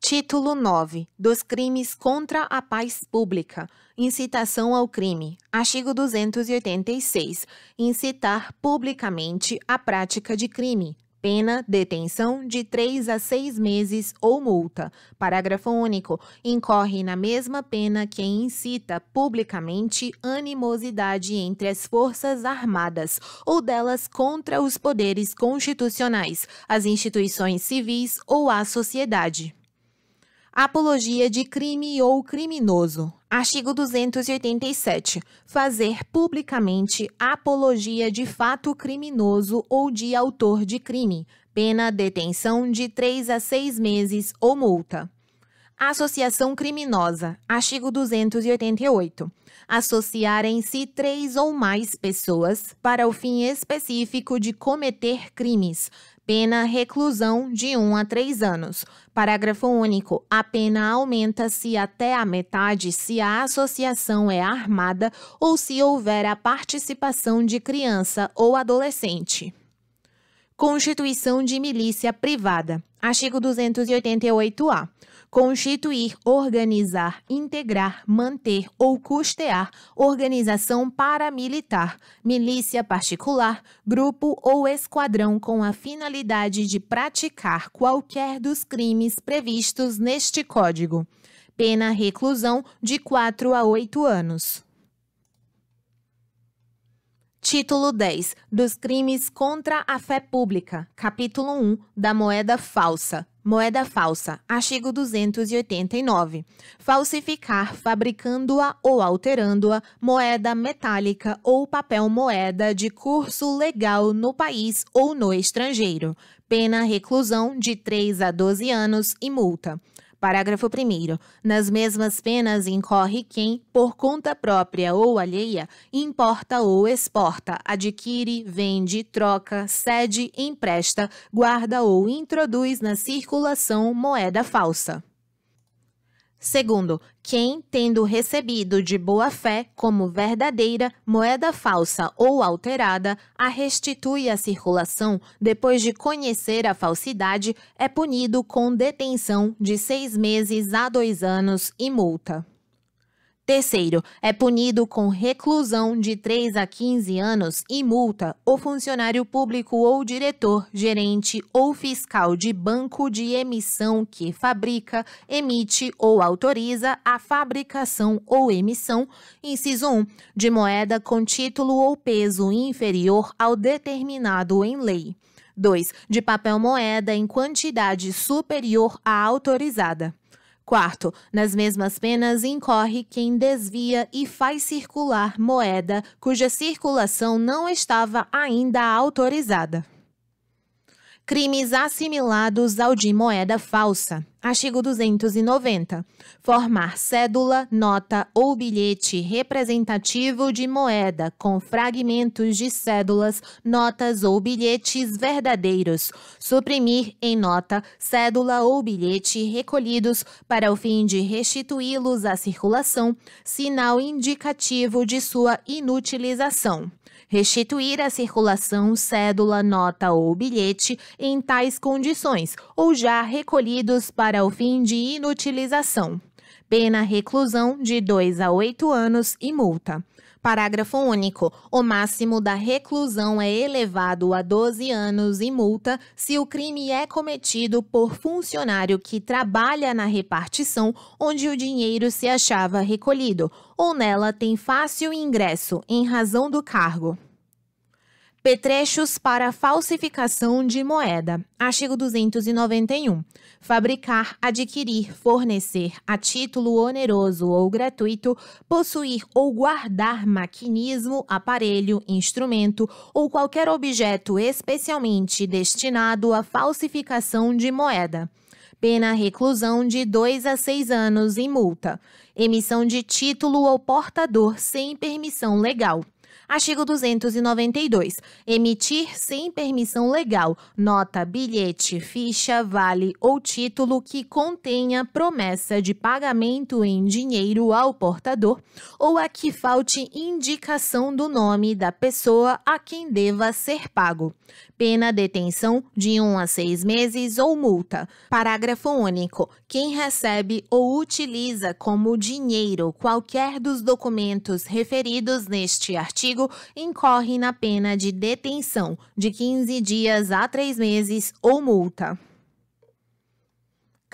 Título 9 dos Crimes contra a Paz Pública Incitação ao crime. Artigo 286. Incitar publicamente a prática de crime. Pena, detenção de 3 a 6 meses ou multa. Parágrafo único. Incorre na mesma pena quem incita publicamente animosidade entre as forças armadas ou delas contra os poderes constitucionais, as instituições civis ou a sociedade. Apologia de crime ou criminoso. Artigo 287. Fazer publicamente apologia de fato criminoso ou de autor de crime. Pena detenção de 3 a 6 meses ou multa. Associação criminosa, artigo 288. Associarem-se três ou mais pessoas para o fim específico de cometer crimes. Pena reclusão de 1 um a 3 anos. Parágrafo único. A pena aumenta-se até a metade se a associação é armada ou se houver a participação de criança ou adolescente. Constituição de milícia privada. Artigo 288-A. Constituir, organizar, integrar, manter ou custear organização paramilitar, milícia particular, grupo ou esquadrão com a finalidade de praticar qualquer dos crimes previstos neste Código. Pena reclusão de 4 a 8 anos. Título 10 dos Crimes contra a Fé Pública, Capítulo 1 da Moeda Falsa. Moeda falsa, artigo 289. Falsificar, fabricando-a ou alterando-a, moeda metálica ou papel moeda de curso legal no país ou no estrangeiro. Pena reclusão de 3 a 12 anos e multa. Parágrafo 1. Nas mesmas penas incorre quem, por conta própria ou alheia, importa ou exporta, adquire, vende, troca, cede, empresta, guarda ou introduz na circulação moeda falsa. Segundo, quem, tendo recebido de boa fé como verdadeira moeda falsa ou alterada, a restitui à circulação depois de conhecer a falsidade, é punido com detenção de seis meses a dois anos e multa. Terceiro, é punido com reclusão de 3 a 15 anos e multa o funcionário público ou diretor, gerente ou fiscal de banco de emissão que fabrica, emite ou autoriza a fabricação ou emissão, inciso 1, de moeda com título ou peso inferior ao determinado em lei. 2. De papel moeda em quantidade superior à autorizada. Quarto, nas mesmas penas incorre quem desvia e faz circular moeda cuja circulação não estava ainda autorizada. Crimes assimilados ao de moeda falsa. Artigo 290. Formar cédula, nota ou bilhete representativo de moeda com fragmentos de cédulas, notas ou bilhetes verdadeiros. Suprimir em nota, cédula ou bilhete recolhidos para o fim de restituí-los à circulação, sinal indicativo de sua inutilização. Restituir à circulação cédula, nota ou bilhete em tais condições ou já recolhidos para para o fim de inutilização. Pena reclusão de 2 a 8 anos e multa. Parágrafo único. O máximo da reclusão é elevado a 12 anos e multa se o crime é cometido por funcionário que trabalha na repartição onde o dinheiro se achava recolhido ou nela tem fácil ingresso em razão do cargo. Petrechos para falsificação de moeda. Artigo 291. Fabricar, adquirir, fornecer a título oneroso ou gratuito, possuir ou guardar maquinismo, aparelho, instrumento ou qualquer objeto especialmente destinado à falsificação de moeda pena reclusão de 2 a 6 anos e multa, emissão de título ao portador sem permissão legal. Artigo 292. Emitir sem permissão legal nota, bilhete, ficha, vale ou título que contenha promessa de pagamento em dinheiro ao portador ou a que falte indicação do nome da pessoa a quem deva ser pago pena detenção de 1 um a 6 meses ou multa. Parágrafo único. Quem recebe ou utiliza como dinheiro qualquer dos documentos referidos neste artigo incorre na pena de detenção de 15 dias a 3 meses ou multa.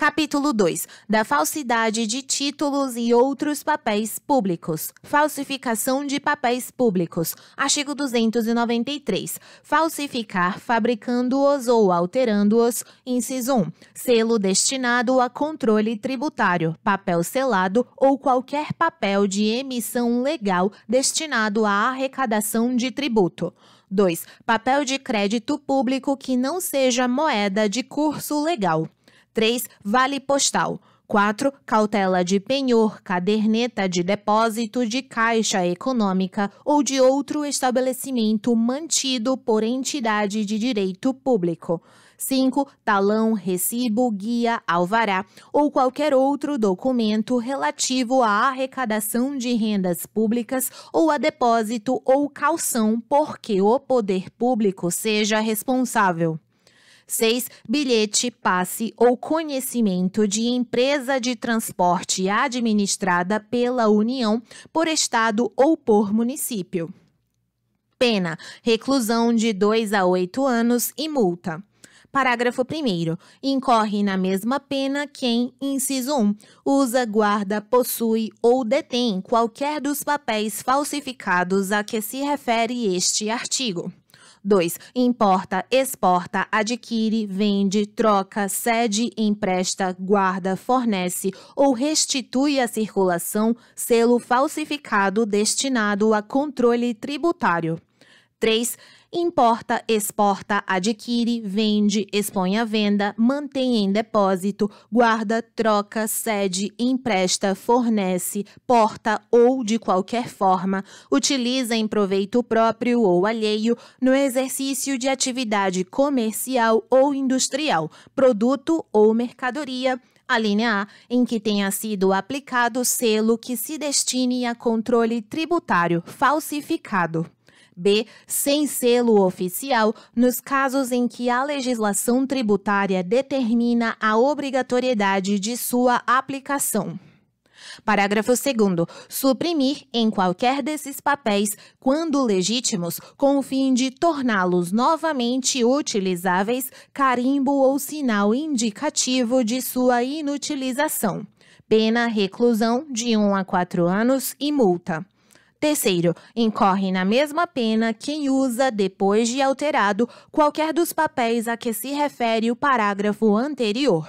Capítulo 2 da falsidade de títulos e outros papéis públicos. Falsificação de papéis públicos. Artigo 293. Falsificar fabricando-os ou alterando-os. Inciso 1. Selo destinado a controle tributário, papel selado ou qualquer papel de emissão legal destinado à arrecadação de tributo. 2. Papel de crédito público que não seja moeda de curso legal. 3. Vale postal. 4. Cautela de penhor, caderneta de depósito de caixa econômica ou de outro estabelecimento mantido por entidade de direito público. 5. Talão, recibo, guia, alvará ou qualquer outro documento relativo à arrecadação de rendas públicas ou a depósito ou calção porque o poder público seja responsável. 6. Bilhete, passe ou conhecimento de empresa de transporte administrada pela União, por Estado ou por município. Pena: reclusão de 2 a 8 anos e multa. Parágrafo 1. Incorre na mesma pena quem, inciso 1, usa, guarda, possui ou detém qualquer dos papéis falsificados a que se refere este artigo. 2. Importa, exporta, adquire, vende, troca, cede, empresta, guarda, fornece ou restitui à circulação selo falsificado destinado a controle tributário. 3. Importa, exporta, adquire, vende, expõe à venda, mantém em depósito, guarda, troca, cede, empresta, fornece, porta ou, de qualquer forma, utiliza em proveito próprio ou alheio no exercício de atividade comercial ou industrial, produto ou mercadoria. A linha A, em que tenha sido aplicado selo que se destine a controle tributário falsificado. B, sem selo oficial, nos casos em que a legislação tributária determina a obrigatoriedade de sua aplicação. Parágrafo 2. Suprimir, em qualquer desses papéis, quando legítimos, com o fim de torná-los novamente utilizáveis, carimbo ou sinal indicativo de sua inutilização. Pena reclusão de 1 um a 4 anos e multa. Terceiro, incorre na mesma pena quem usa, depois de alterado, qualquer dos papéis a que se refere o parágrafo anterior.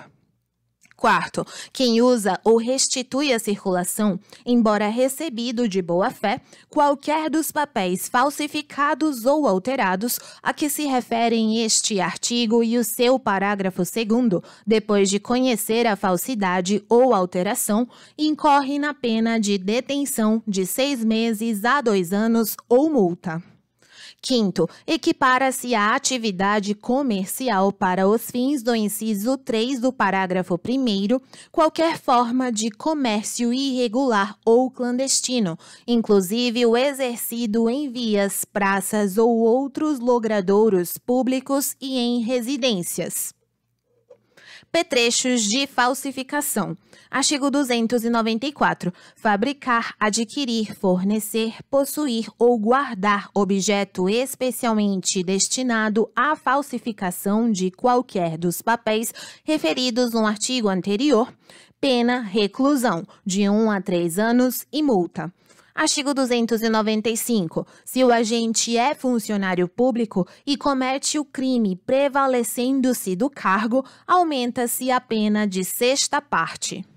Quarto, quem usa ou restitui a circulação, embora recebido de boa-fé, qualquer dos papéis falsificados ou alterados a que se referem este artigo e o seu parágrafo segundo, depois de conhecer a falsidade ou alteração, incorre na pena de detenção de seis meses a dois anos ou multa. Quinto, equipara-se a atividade comercial para os fins do inciso 3 do parágrafo 1 qualquer forma de comércio irregular ou clandestino, inclusive o exercido em vias, praças ou outros logradouros públicos e em residências. Apetrechos de falsificação. Artigo 294. Fabricar, adquirir, fornecer, possuir ou guardar objeto especialmente destinado à falsificação de qualquer dos papéis referidos no artigo anterior. Pena: reclusão de 1 um a 3 anos e multa. Artigo 295. Se o agente é funcionário público e comete o crime prevalecendo-se do cargo, aumenta-se a pena de sexta parte.